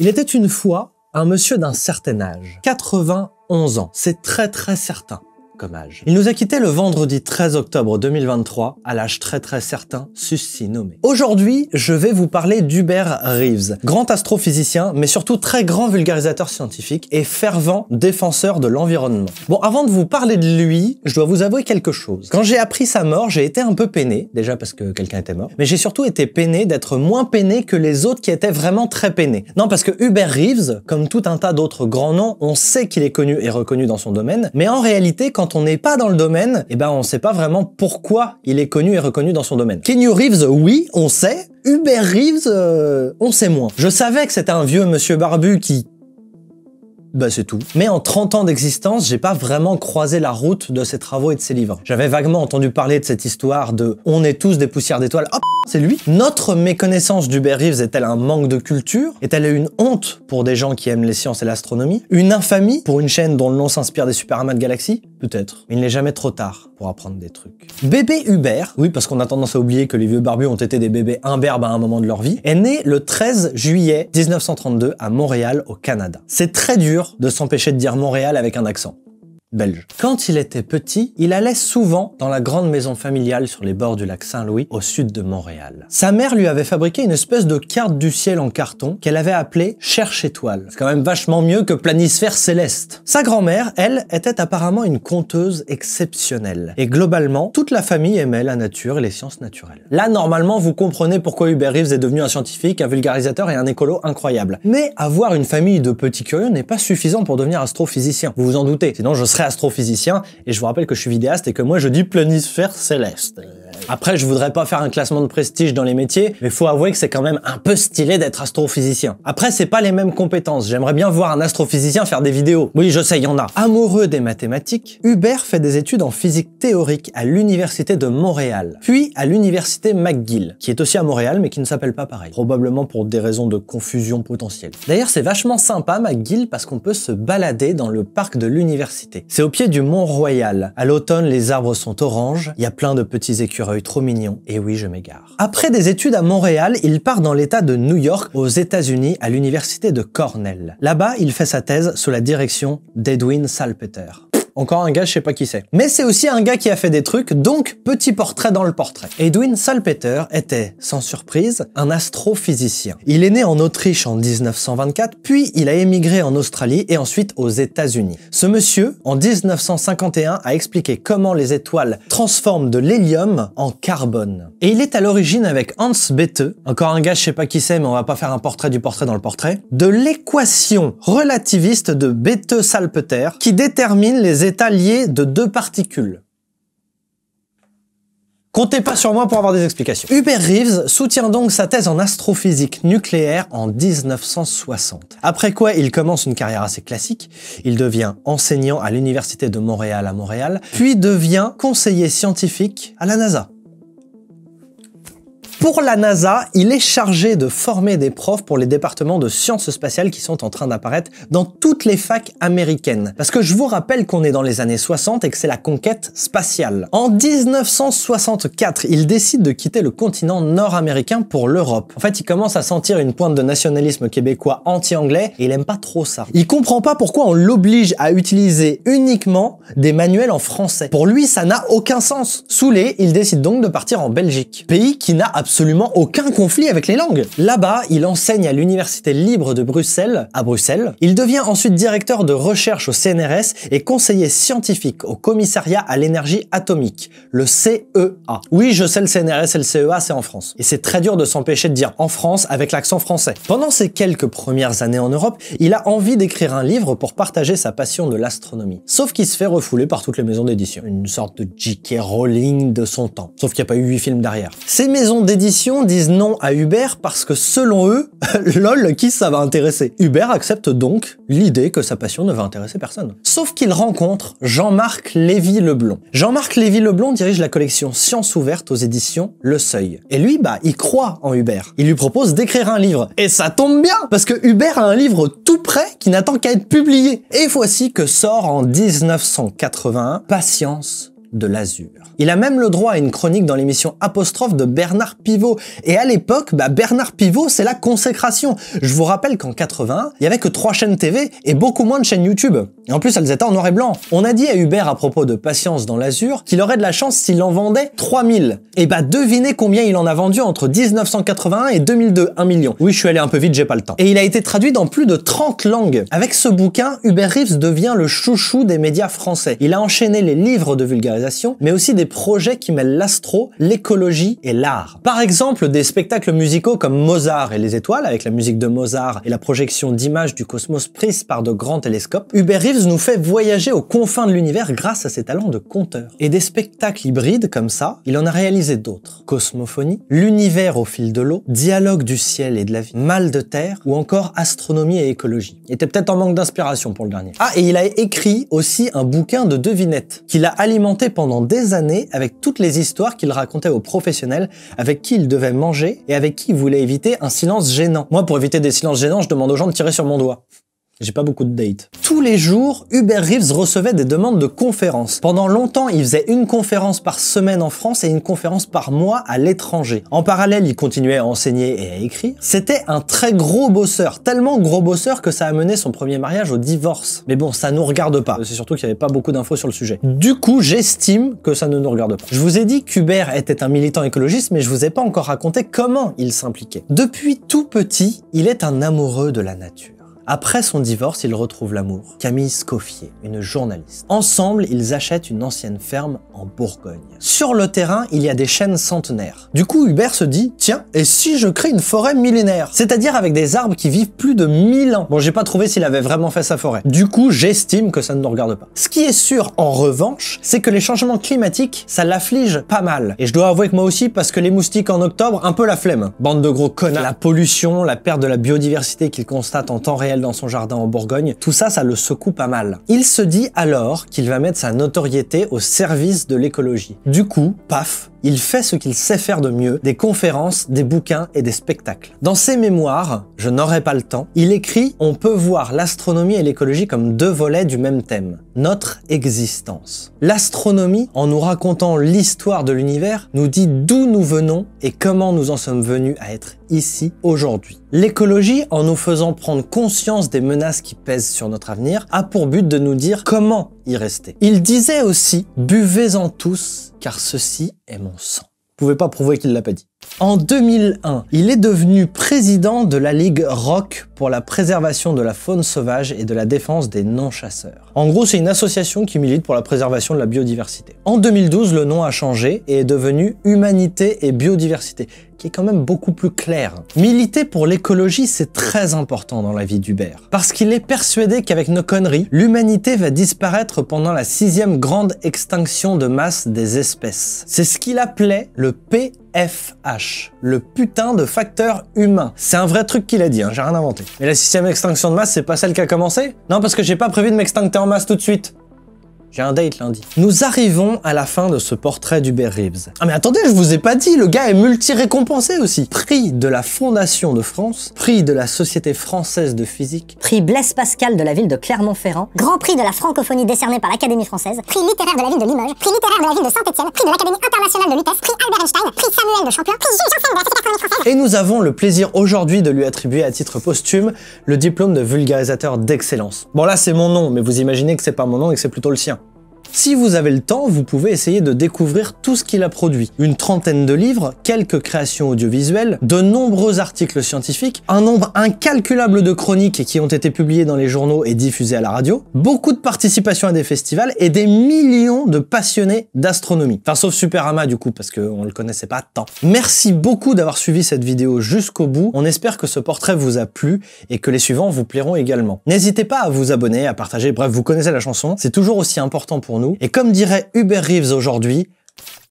Il était une fois un monsieur d'un certain âge, 91 ans, c'est très très certain. Il nous a quitté le vendredi 13 octobre 2023, à l'âge très très certain, susci nommé. Aujourd'hui, je vais vous parler d'Hubert Reeves, grand astrophysicien, mais surtout très grand vulgarisateur scientifique et fervent défenseur de l'environnement. Bon, avant de vous parler de lui, je dois vous avouer quelque chose. Quand j'ai appris sa mort, j'ai été un peu peiné, déjà parce que quelqu'un était mort, mais j'ai surtout été peiné d'être moins peiné que les autres qui étaient vraiment très peinés. Non, parce que Hubert Reeves, comme tout un tas d'autres grands noms, on sait qu'il est connu et reconnu dans son domaine, mais en réalité, quand on n'est pas dans le domaine, et eh ben on sait pas vraiment pourquoi il est connu et reconnu dans son domaine. Kenny Reeves, oui, on sait. Hubert Reeves, euh, on sait moins. Je savais que c'était un vieux monsieur barbu qui bah c'est tout. Mais en 30 ans d'existence, j'ai pas vraiment croisé la route de ses travaux et de ses livres. J'avais vaguement entendu parler de cette histoire de « on est tous des poussières d'étoiles ». Hop c'est lui. Notre méconnaissance d'Hubert Reeves est-elle un manque de culture Est-elle une honte pour des gens qui aiment les sciences et l'astronomie Une infamie pour une chaîne dont le nom s'inspire des super amas de galaxies Peut-être. Mais Il n'est jamais trop tard pour apprendre des trucs. Bébé Hubert, oui parce qu'on a tendance à oublier que les vieux barbus ont été des bébés imberbes à un moment de leur vie, est né le 13 juillet 1932 à Montréal au Canada. C'est très dur de s'empêcher de dire Montréal avec un accent belge. Quand il était petit, il allait souvent dans la grande maison familiale sur les bords du lac Saint-Louis au sud de Montréal. Sa mère lui avait fabriqué une espèce de carte du ciel en carton qu'elle avait appelée Cherche étoile. C'est quand même vachement mieux que planisphère céleste. Sa grand-mère, elle, était apparemment une conteuse exceptionnelle. Et globalement, toute la famille aimait la nature et les sciences naturelles. Là, normalement, vous comprenez pourquoi Hubert Reeves est devenu un scientifique, un vulgarisateur et un écolo incroyable. Mais avoir une famille de petits curieux n'est pas suffisant pour devenir astrophysicien. Vous vous en doutez. Sinon, je astrophysicien et je vous rappelle que je suis vidéaste et que moi je dis planisphère céleste. Après, je voudrais pas faire un classement de prestige dans les métiers, mais faut avouer que c'est quand même un peu stylé d'être astrophysicien. Après, c'est pas les mêmes compétences. J'aimerais bien voir un astrophysicien faire des vidéos. Oui, je sais, il y en a. Amoureux des mathématiques, Hubert fait des études en physique théorique à l'université de Montréal, puis à l'université McGill, qui est aussi à Montréal mais qui ne s'appelle pas pareil. Probablement pour des raisons de confusion potentielle. D'ailleurs, c'est vachement sympa McGill parce qu'on peut se balader dans le parc de l'université. C'est au pied du Mont Royal. À l'automne, les arbres sont oranges, il y a plein de petits écureuils trop mignon. Et oui, je m'égare. Après des études à Montréal, il part dans l'état de New York aux États-Unis à l'université de Cornell. Là-bas, il fait sa thèse sous la direction d'Edwin Salpeter. Encore un gars, je sais pas qui c'est. Mais c'est aussi un gars qui a fait des trucs, donc petit portrait dans le portrait. Edwin Salpeter était, sans surprise, un astrophysicien. Il est né en Autriche en 1924, puis il a émigré en Australie et ensuite aux États-Unis. Ce monsieur, en 1951, a expliqué comment les étoiles transforment de l'hélium en carbone. Et il est à l'origine avec Hans Bethe, encore un gars, je sais pas qui c'est, mais on va pas faire un portrait du portrait dans le portrait, de l'équation relativiste de Bethe-Salpeter qui détermine les état de deux particules. Comptez pas sur moi pour avoir des explications. Hubert Reeves soutient donc sa thèse en astrophysique nucléaire en 1960. Après quoi, il commence une carrière assez classique. Il devient enseignant à l'université de Montréal à Montréal, puis devient conseiller scientifique à la NASA. Pour la NASA, il est chargé de former des profs pour les départements de sciences spatiales qui sont en train d'apparaître dans toutes les facs américaines. Parce que je vous rappelle qu'on est dans les années 60 et que c'est la conquête spatiale. En 1964, il décide de quitter le continent nord-américain pour l'Europe. En fait, il commence à sentir une pointe de nationalisme québécois anti-anglais et il aime pas trop ça. Il comprend pas pourquoi on l'oblige à utiliser uniquement des manuels en français. Pour lui, ça n'a aucun sens. Soulé, il décide donc de partir en Belgique, pays qui n'a absolument aucun conflit avec les langues. Là-bas, il enseigne à l'Université libre de Bruxelles, à Bruxelles. Il devient ensuite directeur de recherche au CNRS et conseiller scientifique au Commissariat à l'énergie atomique, le CEA. Oui, je sais, le CNRS et le CEA, c'est en France. Et c'est très dur de s'empêcher de dire en France avec l'accent français. Pendant ses quelques premières années en Europe, il a envie d'écrire un livre pour partager sa passion de l'astronomie. Sauf qu'il se fait refouler par toutes les maisons d'édition. Une sorte de J.K. Rowling de son temps. Sauf qu'il n'y a pas eu huit films derrière. Ces maisons d'édition disent non à Hubert parce que selon eux, lol, qui ça va intéresser Hubert accepte donc l'idée que sa passion ne va intéresser personne. Sauf qu'il rencontre Jean-Marc Lévy-Leblond. Jean-Marc Lévy-Leblond dirige la collection Science Ouverte aux éditions Le Seuil. Et lui, bah, il croit en Hubert. Il lui propose d'écrire un livre. Et ça tombe bien Parce que Hubert a un livre tout prêt qui n'attend qu'à être publié. Et voici que sort en 1981 Patience de l'azur. Il a même le droit à une chronique dans l'émission Apostrophe de Bernard Pivot. Et à l'époque, bah, Bernard Pivot, c'est la consécration. Je vous rappelle qu'en 80, il y avait que trois chaînes TV et beaucoup moins de chaînes YouTube. Et en plus, elles étaient en noir et blanc. On a dit à Hubert à propos de Patience dans l'Azur qu'il aurait de la chance s'il en vendait 3000. Et bah devinez combien il en a vendu entre 1981 et 2002, 1 million. Oui, je suis allé un peu vite, j'ai pas le temps. Et il a été traduit dans plus de 30 langues. Avec ce bouquin, Hubert Reeves devient le chouchou des médias français. Il a enchaîné les livres de vulgarisation, mais aussi des projets qui mêlent l'astro, l'écologie et l'art. Par exemple, des spectacles musicaux comme Mozart et les étoiles, avec la musique de Mozart et la projection d'images du cosmos prise par de grands télescopes. Hubert Reeves nous fait voyager aux confins de l'univers grâce à ses talents de conteur. Et des spectacles hybrides comme ça, il en a réalisé d'autres. Cosmophonie, L'univers au fil de l'eau, Dialogue du ciel et de la vie, Mal de terre ou encore Astronomie et écologie. Il était peut-être en manque d'inspiration pour le dernier. Ah, et il a écrit aussi un bouquin de devinettes qu'il a alimenté pendant des années avec toutes les histoires qu'il racontait aux professionnels avec qui il devait manger et avec qui il voulait éviter un silence gênant. Moi, pour éviter des silences gênants, je demande aux gens de tirer sur mon doigt. J'ai pas beaucoup de dates. Tous les jours, Hubert Reeves recevait des demandes de conférences. Pendant longtemps, il faisait une conférence par semaine en France et une conférence par mois à l'étranger. En parallèle, il continuait à enseigner et à écrire. C'était un très gros bosseur, tellement gros bosseur que ça a mené son premier mariage au divorce. Mais bon, ça nous regarde pas. C'est surtout qu'il n'y avait pas beaucoup d'infos sur le sujet. Du coup, j'estime que ça ne nous regarde pas. Je vous ai dit qu'Hubert était un militant écologiste, mais je vous ai pas encore raconté comment il s'impliquait. Depuis tout petit, il est un amoureux de la nature. Après son divorce, il retrouve l'amour. Camille Scoffier, une journaliste. Ensemble, ils achètent une ancienne ferme en Bourgogne. Sur le terrain, il y a des chaînes centenaires. Du coup, Hubert se dit, tiens, et si je crée une forêt millénaire C'est-à-dire avec des arbres qui vivent plus de 1000 ans. Bon, j'ai pas trouvé s'il avait vraiment fait sa forêt. Du coup, j'estime que ça ne nous regarde pas. Ce qui est sûr, en revanche, c'est que les changements climatiques, ça l'afflige pas mal. Et je dois avouer que moi aussi, parce que les moustiques en octobre, un peu la flemme. Bande de gros connards. La pollution, la perte de la biodiversité qu'il constate en temps réel dans son jardin en Bourgogne, tout ça, ça le secoue pas mal. Il se dit alors qu'il va mettre sa notoriété au service de l'écologie. Du coup, paf, il fait ce qu'il sait faire de mieux, des conférences, des bouquins et des spectacles. Dans ses mémoires, Je n'aurai pas le temps, il écrit On peut voir l'astronomie et l'écologie comme deux volets du même thème notre existence. L'astronomie, en nous racontant l'histoire de l'univers, nous dit d'où nous venons et comment nous en sommes venus à être ici aujourd'hui. L'écologie, en nous faisant prendre conscience des menaces qui pèsent sur notre avenir, a pour but de nous dire comment y rester. Il disait aussi, buvez-en tous, car ceci est mon sang. Vous pouvez pas prouver qu'il l'a pas dit. En 2001, il est devenu président de la Ligue ROC pour la préservation de la faune sauvage et de la défense des non-chasseurs. En gros, c'est une association qui milite pour la préservation de la biodiversité. En 2012, le nom a changé et est devenu Humanité et Biodiversité qui est quand même beaucoup plus clair. Militer pour l'écologie, c'est très important dans la vie d'Hubert, parce qu'il est persuadé qu'avec nos conneries, l'humanité va disparaître pendant la sixième grande extinction de masse des espèces. C'est ce qu'il appelait le P FH, le putain de facteur humain. C'est un vrai truc qu'il a dit, hein, j'ai rien inventé. Mais la sixième extinction de masse, c'est pas celle qui a commencé Non, parce que j'ai pas prévu de m'extincter en masse tout de suite. J'ai un date lundi. Nous arrivons à la fin de ce portrait d'Hubert Reeves. Ah mais attendez, je vous ai pas dit, le gars est multi-récompensé aussi. Prix de la Fondation de France, prix de la Société Française de Physique, prix Blaise Pascal de la ville de Clermont-Ferrand, grand prix de la francophonie décerné par l'Académie française, prix littéraire de la ville de Limoges, prix littéraire de la ville de Saint-Etienne, prix de l'Académie internationale de Lutèce, prix Albert Einstein, prix Samuel de Champlain, prix Jules Janssen de la Société française. Et nous avons le plaisir aujourd'hui de lui attribuer à titre posthume le diplôme de vulgarisateur d'excellence. Bon là c'est mon nom, mais vous imaginez que c'est pas mon nom et que c'est plutôt le sien. Si vous avez le temps, vous pouvez essayer de découvrir tout ce qu'il a produit. Une trentaine de livres, quelques créations audiovisuelles, de nombreux articles scientifiques, un nombre incalculable de chroniques qui ont été publiées dans les journaux et diffusées à la radio, beaucoup de participations à des festivals et des millions de passionnés d'astronomie. Enfin, sauf Superama du coup, parce qu'on le connaissait pas tant. Merci beaucoup d'avoir suivi cette vidéo jusqu'au bout. On espère que ce portrait vous a plu et que les suivants vous plairont également. N'hésitez pas à vous abonner, à partager, bref, vous connaissez la chanson. C'est toujours aussi important pour nous. Et comme dirait Hubert Reeves aujourd'hui,